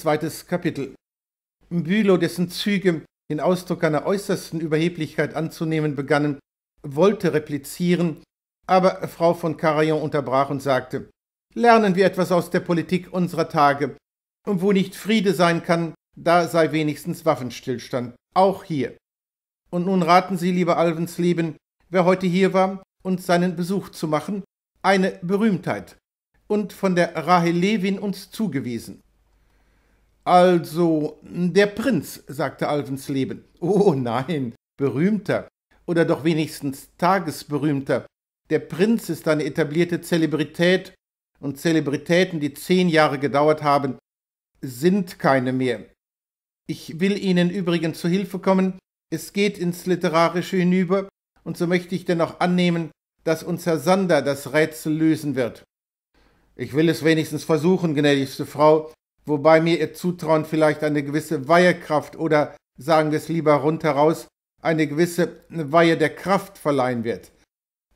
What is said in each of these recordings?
Zweites Kapitel. Bülow, dessen Züge den Ausdruck einer äußersten Überheblichkeit anzunehmen begannen, wollte replizieren, aber Frau von Carayon unterbrach und sagte, Lernen wir etwas aus der Politik unserer Tage, und wo nicht Friede sein kann, da sei wenigstens Waffenstillstand, auch hier. Und nun raten Sie, lieber Alvensleben, wer heute hier war, uns seinen Besuch zu machen, eine Berühmtheit, und von der Rahel Lewin uns zugewiesen. Also, der Prinz, sagte Alvensleben. Oh nein, berühmter. Oder doch wenigstens tagesberühmter. Der Prinz ist eine etablierte Zelebrität und Zelebritäten, die zehn Jahre gedauert haben, sind keine mehr. Ich will Ihnen übrigens zu Hilfe kommen. Es geht ins Literarische hinüber, und so möchte ich dennoch annehmen, dass unser Sander das Rätsel lösen wird. Ich will es wenigstens versuchen, gnädigste Frau, wobei mir ihr Zutrauen vielleicht eine gewisse Weihekraft oder, sagen wir es lieber rundheraus, eine gewisse Weihe der Kraft verleihen wird.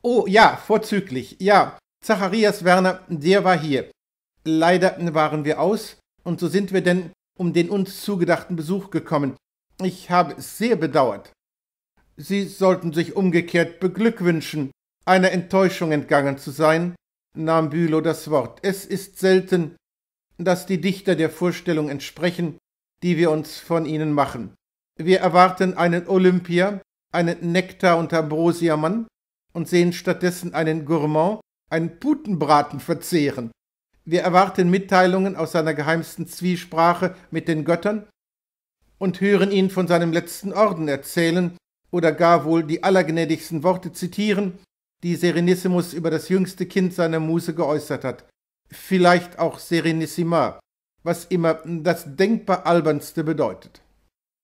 Oh ja, vorzüglich, ja, Zacharias Werner, der war hier. Leider waren wir aus, und so sind wir denn um den uns zugedachten Besuch gekommen. Ich habe es sehr bedauert. Sie sollten sich umgekehrt beglückwünschen, einer Enttäuschung entgangen zu sein, nahm Bülow das Wort. Es ist selten, dass die Dichter der Vorstellung entsprechen, die wir uns von ihnen machen. Wir erwarten einen Olympia, einen Nektar- und Ambrosiamann und sehen stattdessen einen Gourmand, einen Putenbraten verzehren. Wir erwarten Mitteilungen aus seiner geheimsten Zwiesprache mit den Göttern und hören ihn von seinem letzten Orden erzählen oder gar wohl die allergnädigsten Worte zitieren, die Serenissimus über das jüngste Kind seiner Muse geäußert hat vielleicht auch Serenissima, was immer das denkbar albernste bedeutet.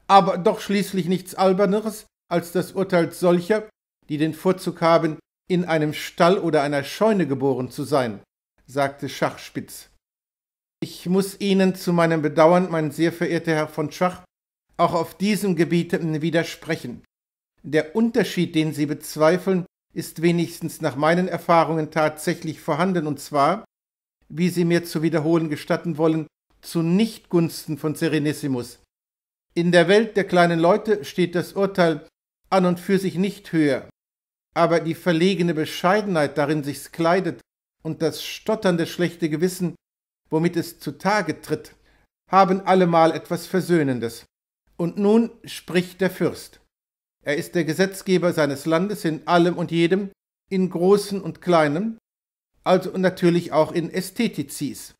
Aber doch schließlich nichts alberneres als das Urteil solcher, die den Vorzug haben, in einem Stall oder einer Scheune geboren zu sein, sagte Schachspitz. Ich muss Ihnen zu meinem Bedauern, mein sehr verehrter Herr von Schach, auch auf diesem Gebiet widersprechen. Der Unterschied, den Sie bezweifeln, ist wenigstens nach meinen Erfahrungen tatsächlich vorhanden, und zwar, wie Sie mir zu wiederholen gestatten wollen, zu Nichtgunsten von Serenissimus. In der Welt der kleinen Leute steht das Urteil an und für sich nicht höher, aber die verlegene Bescheidenheit, darin sich's kleidet, und das stotternde schlechte Gewissen, womit es zutage tritt, haben allemal etwas Versöhnendes. Und nun spricht der Fürst. Er ist der Gesetzgeber seines Landes in allem und jedem, in Großen und Kleinen, also natürlich auch in Ästhetizis.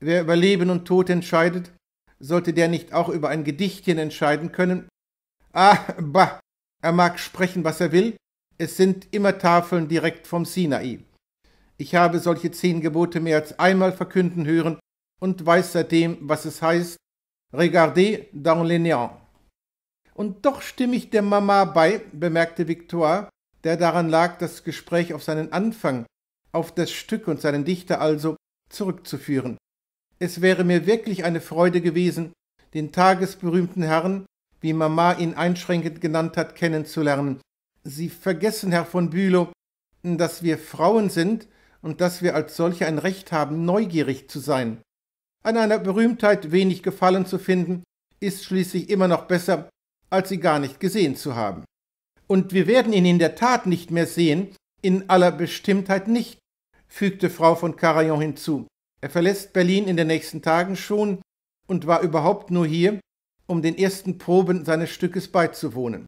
Wer über Leben und Tod entscheidet, sollte der nicht auch über ein Gedichtchen entscheiden können? Ah, bah, er mag sprechen, was er will, es sind immer Tafeln direkt vom Sinai. Ich habe solche zehn Gebote mehr als einmal verkünden hören und weiß seitdem, was es heißt, regardez dans les néants. Und doch stimme ich der Mama bei, bemerkte Victoire, der daran lag, das Gespräch auf seinen Anfang auf das Stück und seinen Dichter also zurückzuführen. Es wäre mir wirklich eine Freude gewesen, den tagesberühmten Herrn, wie Mama ihn einschränkend genannt hat, kennenzulernen. Sie vergessen, Herr von Bülow, dass wir Frauen sind und dass wir als solche ein Recht haben, neugierig zu sein. An einer Berühmtheit wenig Gefallen zu finden, ist schließlich immer noch besser, als sie gar nicht gesehen zu haben. Und wir werden ihn in der Tat nicht mehr sehen, in aller Bestimmtheit nicht, fügte Frau von Carayon hinzu. Er verlässt Berlin in den nächsten Tagen schon und war überhaupt nur hier, um den ersten Proben seines Stückes beizuwohnen.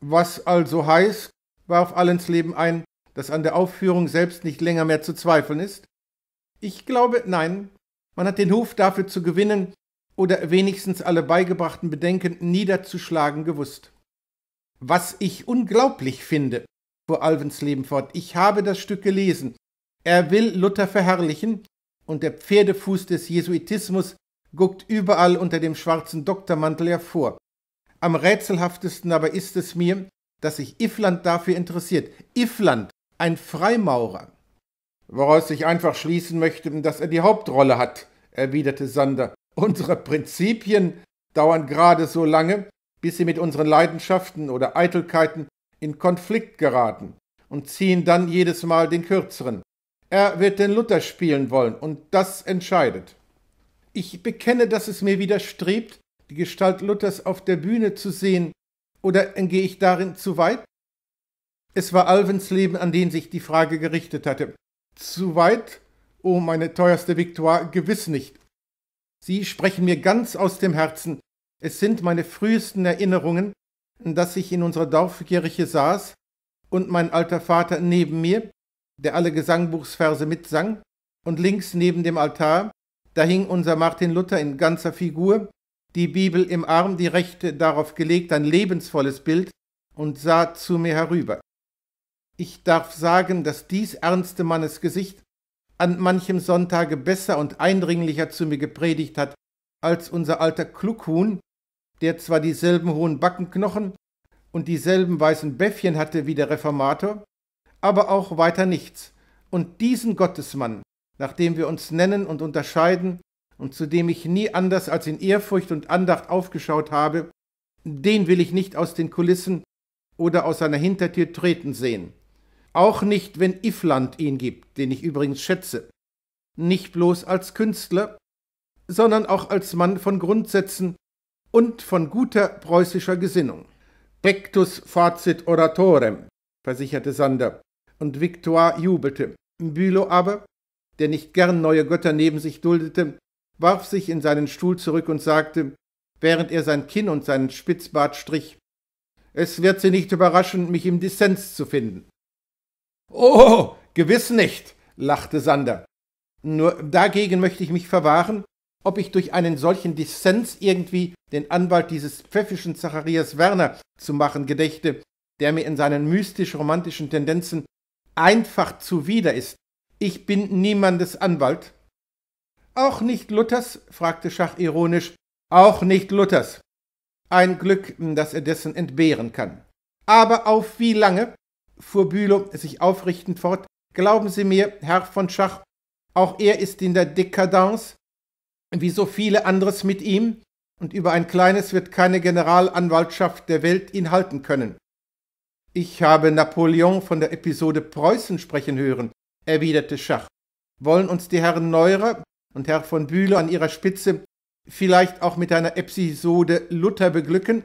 Was also heißt, warf Allensleben ein, dass an der Aufführung selbst nicht länger mehr zu zweifeln ist? Ich glaube, nein. Man hat den Hof dafür zu gewinnen oder wenigstens alle beigebrachten Bedenken niederzuschlagen gewusst. Was ich unglaublich finde, fuhr Alvensleben fort, ich habe das Stück gelesen er will Luther verherrlichen und der Pferdefuß des Jesuitismus guckt überall unter dem schwarzen Doktormantel hervor. Am rätselhaftesten aber ist es mir, dass sich Iffland dafür interessiert. Iffland, ein Freimaurer. Woraus ich einfach schließen möchte, dass er die Hauptrolle hat, erwiderte Sander. Unsere Prinzipien dauern gerade so lange, bis sie mit unseren Leidenschaften oder Eitelkeiten in Konflikt geraten und ziehen dann jedes Mal den kürzeren. Er wird den Luther spielen wollen und das entscheidet. Ich bekenne, dass es mir widerstrebt, die Gestalt Luthers auf der Bühne zu sehen, oder gehe ich darin zu weit? Es war Alvens Leben, an den sich die Frage gerichtet hatte. Zu weit? Oh, meine teuerste Victoire, gewiss nicht. Sie sprechen mir ganz aus dem Herzen. Es sind meine frühesten Erinnerungen, dass ich in unserer Dorfkirche saß und mein alter Vater neben mir der alle Gesangbuchsverse mitsang, und links neben dem Altar, da hing unser Martin Luther in ganzer Figur, die Bibel im Arm, die rechte darauf gelegt, ein lebensvolles Bild, und sah zu mir herüber. Ich darf sagen, dass dies ernste Mannes Gesicht an manchem Sonntage besser und eindringlicher zu mir gepredigt hat als unser alter Kluckhuhn, der zwar dieselben hohen Backenknochen und dieselben weißen Bäffchen hatte wie der Reformator, aber auch weiter nichts. Und diesen Gottesmann, nach dem wir uns nennen und unterscheiden und zu dem ich nie anders als in Ehrfurcht und Andacht aufgeschaut habe, den will ich nicht aus den Kulissen oder aus seiner Hintertür treten sehen. Auch nicht, wenn Ifland ihn gibt, den ich übrigens schätze. Nicht bloß als Künstler, sondern auch als Mann von Grundsätzen und von guter preußischer Gesinnung. Pectus facit oratorem, versicherte Sander und Victoire jubelte. Bülow aber, der nicht gern neue Götter neben sich duldete, warf sich in seinen Stuhl zurück und sagte, während er sein Kinn und seinen Spitzbart strich, es wird Sie nicht überraschen, mich im Dissens zu finden. Oh, gewiss nicht, lachte Sander. Nur dagegen möchte ich mich verwahren, ob ich durch einen solchen Dissens irgendwie den Anwalt dieses pfäffischen Zacharias Werner zu machen gedächte, der mir in seinen mystisch-romantischen Tendenzen einfach zuwider ist. Ich bin niemandes Anwalt. Auch nicht Luthers? fragte Schach ironisch. Auch nicht Luthers. Ein Glück, dass er dessen entbehren kann. Aber auf wie lange? fuhr Bülow sich aufrichtend fort. Glauben Sie mir, Herr von Schach, auch er ist in der Dekadence, wie so viele anderes mit ihm, und über ein kleines wird keine Generalanwaltschaft der Welt ihn halten können. Ich habe Napoleon von der Episode Preußen sprechen hören, erwiderte Schach. Wollen uns die Herren Neurer und Herr von Bühle an ihrer Spitze vielleicht auch mit einer Episode Luther beglücken?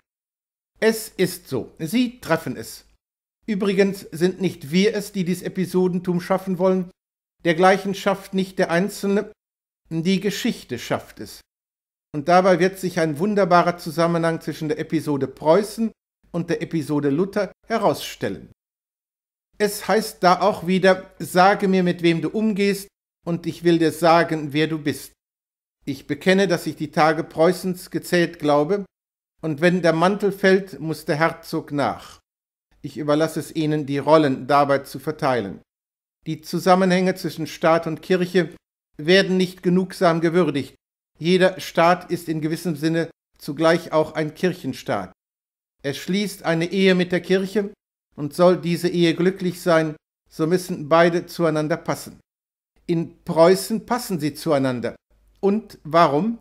Es ist so, Sie treffen es. Übrigens sind nicht wir es, die dies Episodentum schaffen wollen, dergleichen schafft nicht der Einzelne, die Geschichte schafft es. Und dabei wird sich ein wunderbarer Zusammenhang zwischen der Episode Preußen und der Episode Luther herausstellen. Es heißt da auch wieder, sage mir, mit wem du umgehst, und ich will dir sagen, wer du bist. Ich bekenne, dass ich die Tage Preußens gezählt glaube, und wenn der Mantel fällt, muss der Herzog nach. Ich überlasse es ihnen, die Rollen dabei zu verteilen. Die Zusammenhänge zwischen Staat und Kirche werden nicht genugsam gewürdigt. Jeder Staat ist in gewissem Sinne zugleich auch ein Kirchenstaat. Er schließt eine Ehe mit der Kirche und soll diese Ehe glücklich sein, so müssen beide zueinander passen. In Preußen passen sie zueinander. Und warum?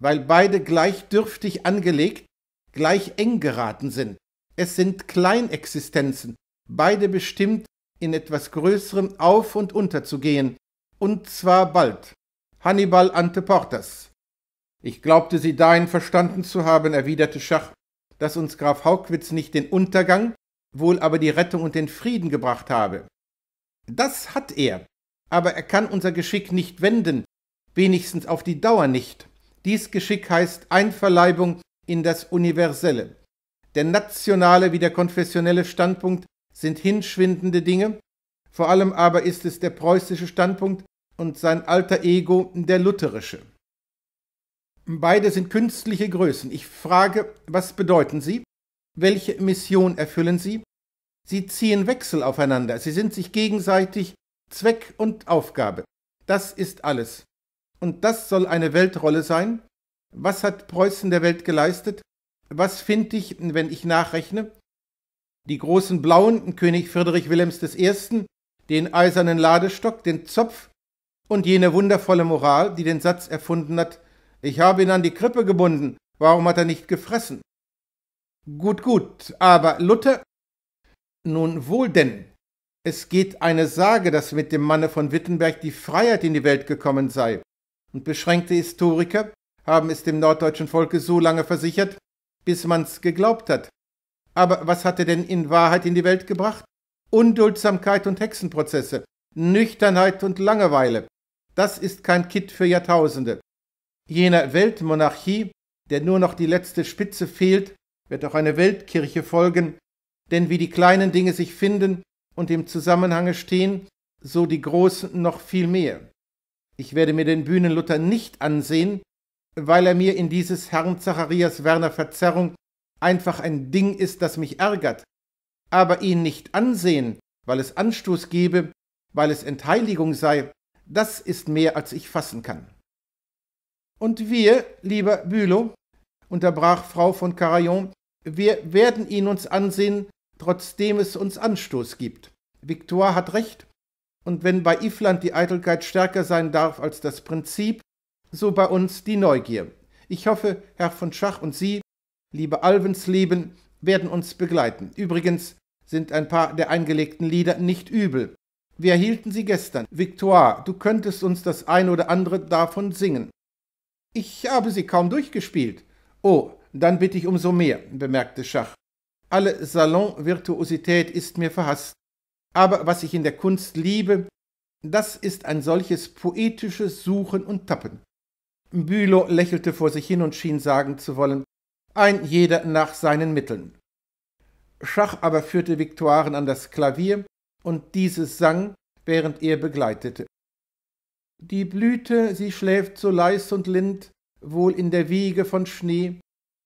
Weil beide gleich dürftig angelegt, gleich eng geraten sind. Es sind Kleinexistenzen, beide bestimmt, in etwas Größerem auf und unter zu gehen. und zwar bald. Hannibal ante Portas. Ich glaubte, sie dahin verstanden zu haben, erwiderte Schach dass uns Graf Haugwitz nicht den Untergang, wohl aber die Rettung und den Frieden gebracht habe. Das hat er, aber er kann unser Geschick nicht wenden, wenigstens auf die Dauer nicht. Dies Geschick heißt Einverleibung in das Universelle. Der nationale wie der konfessionelle Standpunkt sind hinschwindende Dinge, vor allem aber ist es der preußische Standpunkt und sein alter Ego der lutherische. Beide sind künstliche Größen. Ich frage, was bedeuten sie? Welche Mission erfüllen sie? Sie ziehen Wechsel aufeinander. Sie sind sich gegenseitig Zweck und Aufgabe. Das ist alles. Und das soll eine Weltrolle sein? Was hat Preußen der Welt geleistet? Was finde ich, wenn ich nachrechne? Die großen Blauen, König Friedrich Wilhelms I., den eisernen Ladestock, den Zopf und jene wundervolle Moral, die den Satz erfunden hat, ich habe ihn an die Krippe gebunden. Warum hat er nicht gefressen? Gut, gut, aber Luther. Nun wohl denn. Es geht eine Sage, dass mit dem Manne von Wittenberg die Freiheit in die Welt gekommen sei. Und beschränkte Historiker haben es dem norddeutschen Volke so lange versichert, bis man's geglaubt hat. Aber was hat er denn in Wahrheit in die Welt gebracht? Unduldsamkeit und Hexenprozesse, Nüchternheit und Langeweile. Das ist kein Kitt für Jahrtausende jener Weltmonarchie, der nur noch die letzte Spitze fehlt, wird auch eine Weltkirche folgen, denn wie die kleinen Dinge sich finden und im Zusammenhange stehen, so die großen noch viel mehr. Ich werde mir den Bühnenluther nicht ansehen, weil er mir in dieses Herrn Zacharias Werner Verzerrung einfach ein Ding ist, das mich ärgert, aber ihn nicht ansehen, weil es Anstoß gebe, weil es Entheiligung sei, das ist mehr, als ich fassen kann. Und wir, lieber Bülow, unterbrach Frau von Carayon, wir werden ihn uns ansehen, trotzdem es uns Anstoß gibt. Victoire hat recht, und wenn bei Ifland die Eitelkeit stärker sein darf als das Prinzip, so bei uns die Neugier. Ich hoffe, Herr von Schach und Sie, liebe Alvensleben, werden uns begleiten. Übrigens sind ein paar der eingelegten Lieder nicht übel. Wir erhielten sie gestern. Victoire, du könntest uns das ein oder andere davon singen. Ich habe sie kaum durchgespielt. Oh, dann bitte ich umso mehr, bemerkte Schach. Alle Salon-Virtuosität ist mir verhasst. Aber was ich in der Kunst liebe, das ist ein solches poetisches Suchen und Tappen. Bülow lächelte vor sich hin und schien sagen zu wollen, ein jeder nach seinen Mitteln. Schach aber führte Viktoaren an das Klavier und dieses sang, während er begleitete. Die Blüte, sie schläft so leis und lind, wohl in der Wiege von Schnee,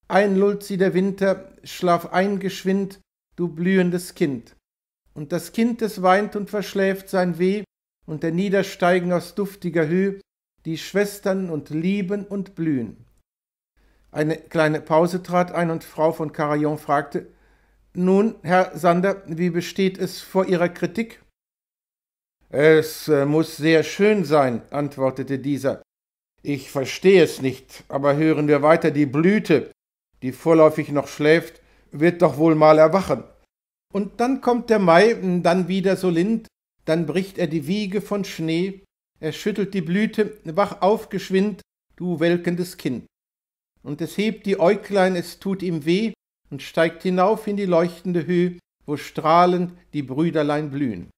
einlullt sie der Winter, schlaf eingeschwind, du blühendes Kind. Und das Kind, es weint und verschläft sein Weh, und der Niedersteigen aus duftiger Höhe, die Schwestern und lieben und blühen. Eine kleine Pause trat ein und Frau von Carayon fragte, Nun, Herr Sander, wie besteht es vor Ihrer Kritik? Es äh, muss sehr schön sein, antwortete dieser. Ich verstehe es nicht, aber hören wir weiter, die Blüte, die vorläufig noch schläft, wird doch wohl mal erwachen. Und dann kommt der Mai, dann wieder so lind, dann bricht er die Wiege von Schnee, er schüttelt die Blüte, wach auf geschwind, du welkendes Kind. Und es hebt die Äuglein, es tut ihm weh, und steigt hinauf in die leuchtende Höh, wo strahlend die Brüderlein blühen.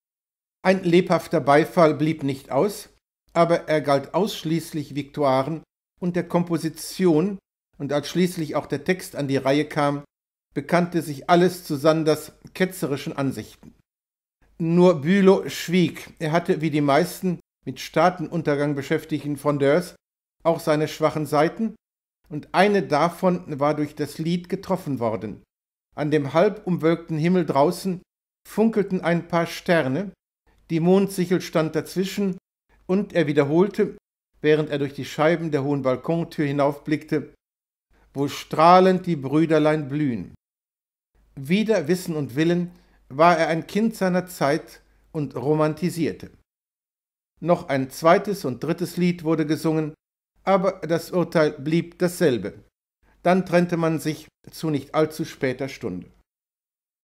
Ein lebhafter Beifall blieb nicht aus, aber er galt ausschließlich Viktuaren und der Komposition, und als schließlich auch der Text an die Reihe kam, bekannte sich alles zu Sanders ketzerischen Ansichten. Nur Bülow schwieg. Er hatte, wie die meisten mit Staatenuntergang beschäftigten Frondeurs, auch seine schwachen Seiten, und eine davon war durch das Lied getroffen worden. An dem halb umwölkten Himmel draußen funkelten ein paar Sterne, die Mondsichel stand dazwischen, und er wiederholte, während er durch die Scheiben der hohen Balkontür hinaufblickte, wo strahlend die Brüderlein blühen. Wider Wissen und Willen war er ein Kind seiner Zeit und romantisierte. Noch ein zweites und drittes Lied wurde gesungen, aber das Urteil blieb dasselbe. Dann trennte man sich zu nicht allzu später Stunde.